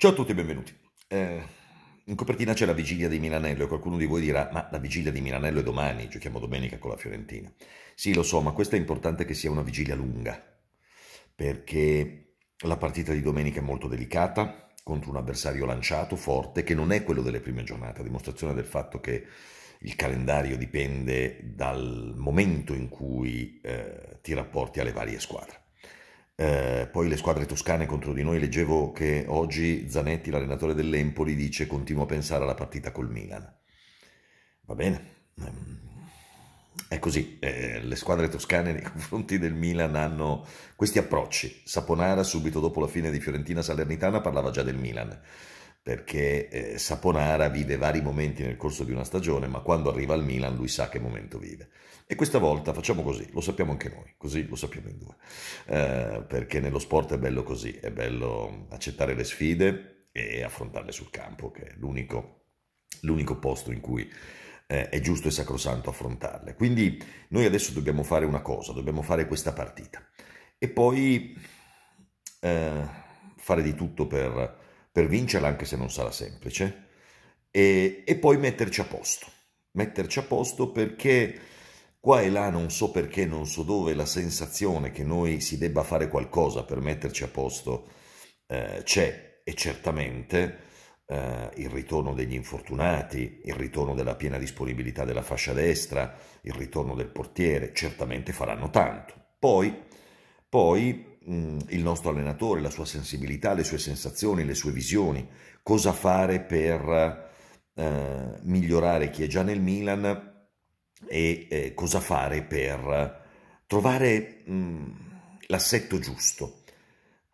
Ciao a tutti e benvenuti. Eh, in copertina c'è la vigilia di Milanello e qualcuno di voi dirà ma la vigilia di Milanello è domani, giochiamo domenica con la Fiorentina. Sì, lo so, ma questo è importante che sia una vigilia lunga, perché la partita di domenica è molto delicata contro un avversario lanciato, forte, che non è quello delle prime giornate, a dimostrazione del fatto che il calendario dipende dal momento in cui eh, ti rapporti alle varie squadre. Eh, poi le squadre toscane contro di noi, leggevo che oggi Zanetti, l'allenatore dell'Empoli, dice continuo a pensare alla partita col Milan. Va bene, ehm, è così, eh, le squadre toscane nei confronti del Milan hanno questi approcci. Saponara subito dopo la fine di Fiorentina Salernitana parlava già del Milan perché eh, Saponara vive vari momenti nel corso di una stagione, ma quando arriva al Milan lui sa che momento vive. E questa volta facciamo così, lo sappiamo anche noi, così lo sappiamo in due, eh, perché nello sport è bello così, è bello accettare le sfide e affrontarle sul campo, che è l'unico, l'unico posto in cui eh, è giusto e sacrosanto affrontarle. Quindi noi adesso dobbiamo fare una cosa, dobbiamo fare questa partita e poi eh, fare di tutto per per vincerla anche se non sarà semplice e, e poi metterci a posto. Metterci a posto perché qua e là non so perché, non so dove, la sensazione che noi si debba fare qualcosa per metterci a posto eh, c'è e certamente eh, il ritorno degli infortunati, il ritorno della piena disponibilità della fascia destra, il ritorno del portiere, certamente faranno tanto. Poi, poi Mm, il nostro allenatore, la sua sensibilità, le sue sensazioni, le sue visioni, cosa fare per eh, migliorare chi è già nel Milan e eh, cosa fare per trovare mh, mm, l'assetto giusto.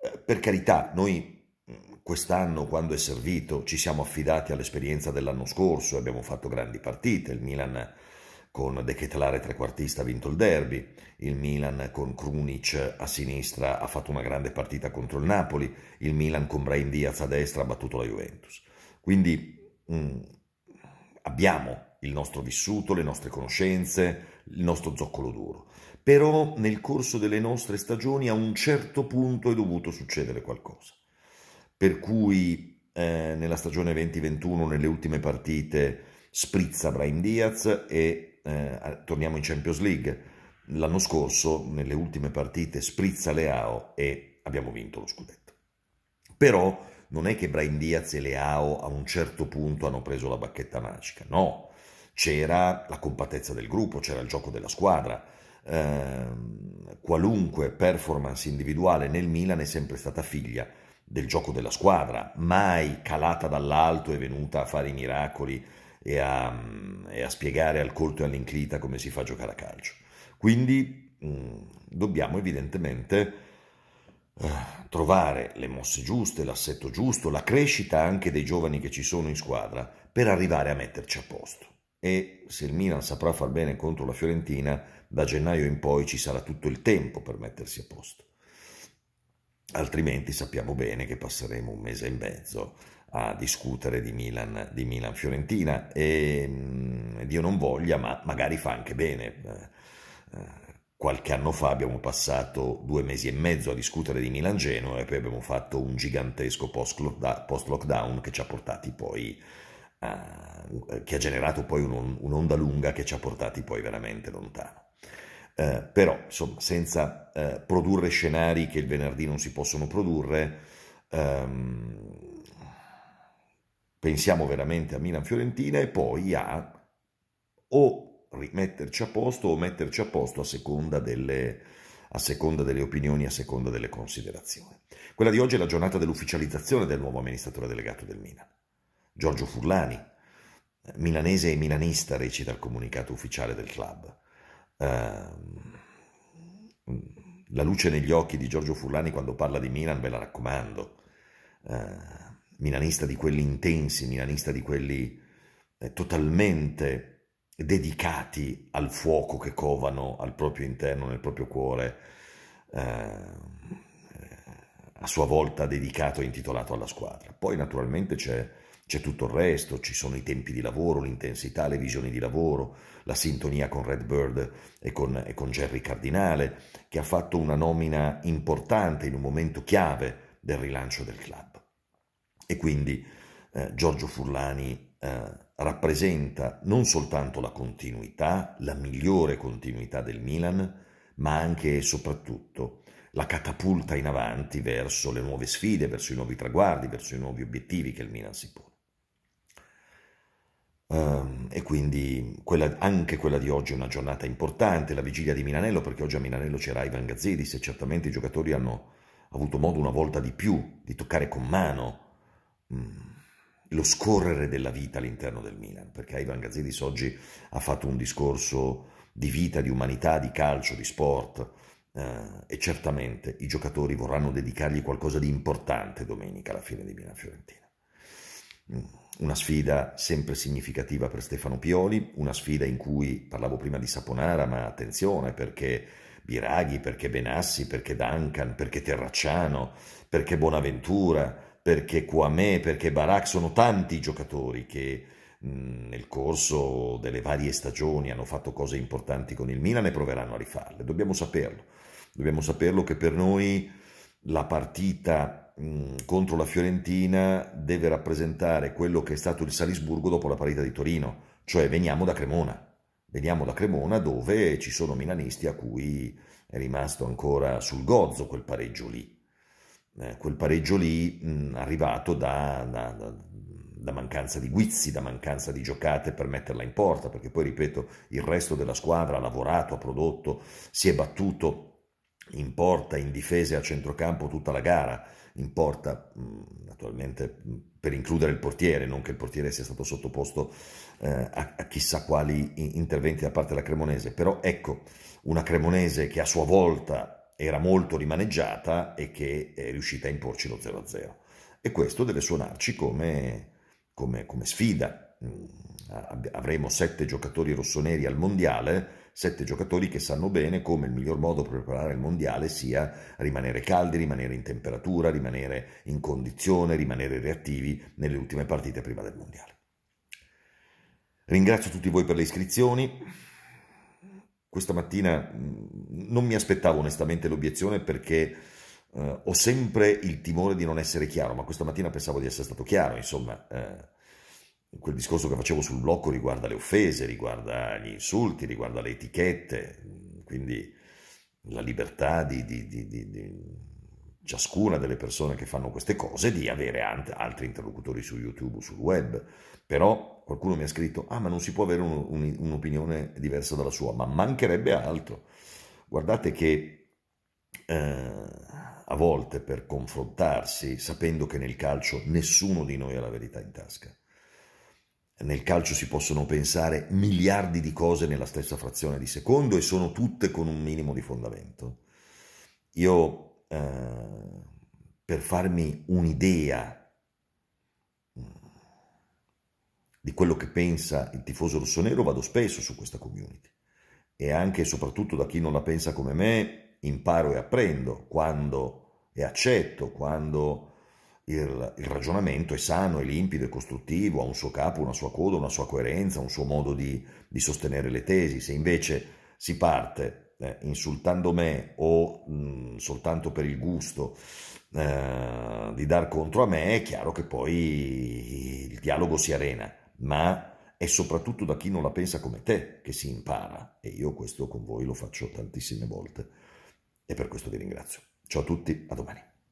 Eh, per carità, noi mm, quest'anno, quando è servito, ci siamo affidati all'esperienza dell'anno scorso, abbiamo fatto grandi partite, il Milan con De Ketelare trequartista ha vinto il derby, il Milan con Krunic a sinistra ha fatto una grande partita contro il Napoli, il Milan con Brain Diaz a destra ha battuto la Juventus. Quindi mh, mm, abbiamo il nostro vissuto, le nostre conoscenze, il nostro zoccolo duro. Però nel corso delle nostre stagioni a un certo punto è dovuto succedere qualcosa. Per cui eh, nella stagione 2021, nelle ultime partite, sprizza Brain Diaz e eh, torniamo in Champions League, l'anno scorso nelle ultime partite sprizza Leao e abbiamo vinto lo scudetto. Però non è che Brian Diaz e Leao a un certo punto hanno preso la bacchetta magica, no, c'era la compattezza del gruppo, c'era il gioco della squadra. Eh, qualunque performance individuale nel Milan è sempre stata figlia del gioco della squadra, mai calata dall'alto e venuta a fare i miracoli e a, e a spiegare al colto e all'inclita come si fa a giocare a calcio. Quindi mm, dobbiamo evidentemente eh, trovare le mosse giuste, l'assetto giusto, la crescita anche dei giovani che ci sono in squadra per arrivare a metterci a posto. E se il Milan saprà far bene contro la Fiorentina, da gennaio in poi ci sarà tutto il tempo per mettersi a posto altrimenti sappiamo bene che passeremo un mese e mezzo a discutere di Milan, di Milan fiorentina e Dio non voglia, ma magari fa anche bene. Eh, eh, qualche anno fa abbiamo passato due mesi e mezzo a discutere di Milan-Genoa e poi abbiamo fatto un gigantesco post-lockdown che ci ha portati poi a, che ha generato poi un, un'onda lunga che ci ha portati poi veramente lontano. Eh, però, insomma, senza eh, produrre scenari che il venerdì non si possono produrre, ehm, pensiamo veramente a Milan-Fiorentina e poi a o rimetterci a posto o metterci a posto a seconda delle, a seconda delle opinioni, a seconda delle considerazioni. Quella di oggi è la giornata dell'ufficializzazione del nuovo amministratore delegato del Milan, Giorgio Furlani, milanese e milanista, recita il comunicato ufficiale del club. Uh, la luce negli occhi di Giorgio Furlani quando parla di Milan, ve la raccomando. Uh, milanista di quelli intensi, milanista di quelli eh, totalmente dedicati al fuoco che covano al proprio interno, nel proprio cuore, eh, a sua volta dedicato e intitolato alla squadra. Poi naturalmente c'è, c'è tutto il resto, ci sono i tempi di lavoro, l'intensità, le visioni di lavoro, la sintonia con Red Bird e con, e con Jerry Cardinale, che ha fatto una nomina importante in un momento chiave del rilancio del club. E quindi eh, Giorgio Furlani eh, rappresenta non soltanto la continuità, la migliore continuità del Milan, ma anche e soprattutto la catapulta in avanti verso le nuove sfide, verso i nuovi traguardi, verso i nuovi obiettivi che il Milan si pone. Um, e quindi quella, anche quella di oggi è una giornata importante, la vigilia di Milanello, perché oggi a Milanello c'era Ivan Gazzidis e certamente i giocatori hanno avuto modo una volta di più di toccare con mano lo scorrere della vita all'interno del Milan, perché Ivan Gazzidis oggi ha fatto un discorso di vita, di umanità, di calcio, di sport eh, e certamente i giocatori vorranno dedicargli qualcosa di importante domenica alla fine di Milan Fiorentina. Mm, una sfida sempre significativa per Stefano Pioli, una sfida in cui parlavo prima di Saponara, ma attenzione perché Biraghi, perché Benassi, perché Duncan, perché Terracciano, perché Bonaventura, perché Kouamé, perché Barak, sono tanti i giocatori che nel corso delle varie stagioni hanno fatto cose importanti con il Milan e proveranno a rifarle. Dobbiamo saperlo. Dobbiamo saperlo che per noi la partita mh, contro la Fiorentina deve rappresentare quello che è stato il Salisburgo dopo la partita di Torino, cioè veniamo da Cremona. Veniamo da Cremona dove ci sono milanisti a cui è rimasto ancora sul gozzo quel pareggio lì. Eh, quel pareggio lì mh, mm, arrivato da, da, da, da, mancanza di guizzi, da mancanza di giocate per metterla in porta, perché poi, ripeto, il resto della squadra ha lavorato, ha prodotto, si è battuto in porta, in difesa e a centrocampo tutta la gara, in porta mh, mm, naturalmente mm, per includere il portiere, non che il portiere sia stato sottoposto eh, a, a, chissà quali interventi da parte della Cremonese, però ecco una Cremonese che a sua volta era molto rimaneggiata e che è riuscita a imporci lo 0-0. E questo deve suonarci come, come, come sfida. Mm, avremo sette giocatori rossoneri al mondiale, sette giocatori che sanno bene come il miglior modo per preparare il mondiale sia rimanere caldi, rimanere in temperatura, rimanere in condizione, rimanere reattivi nelle ultime partite prima del mondiale. Ringrazio tutti voi per le iscrizioni. Questa mattina mm, non mi aspettavo onestamente l'obiezione perché eh, ho sempre il timore di non essere chiaro, ma questa mattina pensavo di essere stato chiaro, insomma, eh, quel discorso che facevo sul blocco riguarda le offese, riguarda gli insulti, riguarda le etichette, quindi la libertà di, di, di, di ciascuna delle persone che fanno queste cose di avere altri interlocutori su YouTube o sul web, però qualcuno mi ha scritto, ah ma non si può avere un, un, un'opinione diversa dalla sua, ma mancherebbe altro. Guardate che eh, a volte per confrontarsi, sapendo che nel calcio nessuno di noi ha la verità in tasca, nel calcio si possono pensare miliardi di cose nella stessa frazione di secondo e sono tutte con un minimo di fondamento. Io eh, per farmi un'idea di quello che pensa il tifoso rossonero vado spesso su questa community e anche e soprattutto da chi non la pensa come me imparo e apprendo quando e accetto quando il, il ragionamento è sano, è limpido, è costruttivo, ha un suo capo, una sua coda, una sua coerenza, un suo modo di, di sostenere le tesi. Se invece si parte eh, insultando me o mh, soltanto per il gusto eh, di dar contro a me, è chiaro che poi il dialogo si arena ma è soprattutto da chi non la pensa come te che si impara e io questo con voi lo faccio tantissime volte e per questo vi ringrazio. Ciao a tutti, a domani.